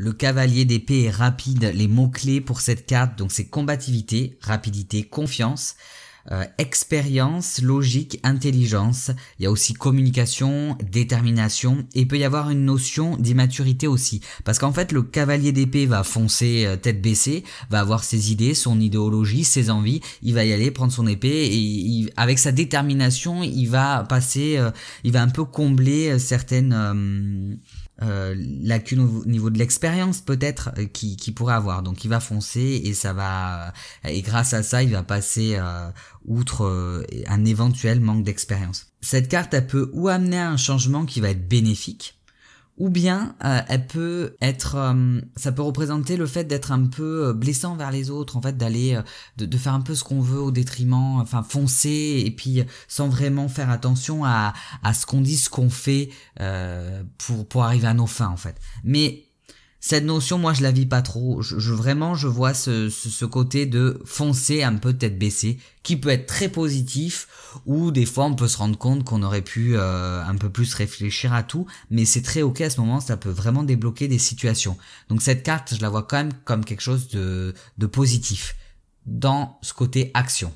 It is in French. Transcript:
Le cavalier d'épée est rapide. Les mots-clés pour cette carte, donc c'est combativité, rapidité, confiance, euh, expérience, logique, intelligence. Il y a aussi communication, détermination. Et il peut y avoir une notion d'immaturité aussi. Parce qu'en fait, le cavalier d'épée va foncer euh, tête baissée, va avoir ses idées, son idéologie, ses envies. Il va y aller prendre son épée et avec sa détermination, il va passer, euh, il va un peu combler certaines euh, la au niveau de l'expérience peut-être euh, qui, pourrait avoir. Donc il va foncer et ça va euh, et grâce à ça il va passer outre un éventuel manque d'expérience. Cette carte elle peut ou amener à un changement qui va être bénéfique ou bien euh, elle peut être, euh, ça peut représenter le fait d'être un peu euh, blessant vers les autres, en fait d'aller, de, faire un peu ce qu'on veut au détriment, enfin foncer et puis sans vraiment faire attention à, à ce qu'on dit, ce qu'on fait pour pour arriver à nos fins en fait. Mais cette notion, moi, je la vis pas trop. Je, vraiment, je vois ce, ce, côté de foncer un peu tête baissée, qui peut être très positif, ou des fois, on peut se rendre compte qu'on aurait pu euh, un peu plus réfléchir à tout, mais c'est très ok à ce moment, ça peut vraiment débloquer des situations. Donc cette carte, je la vois quand même comme quelque chose de, de positif dans ce côté action.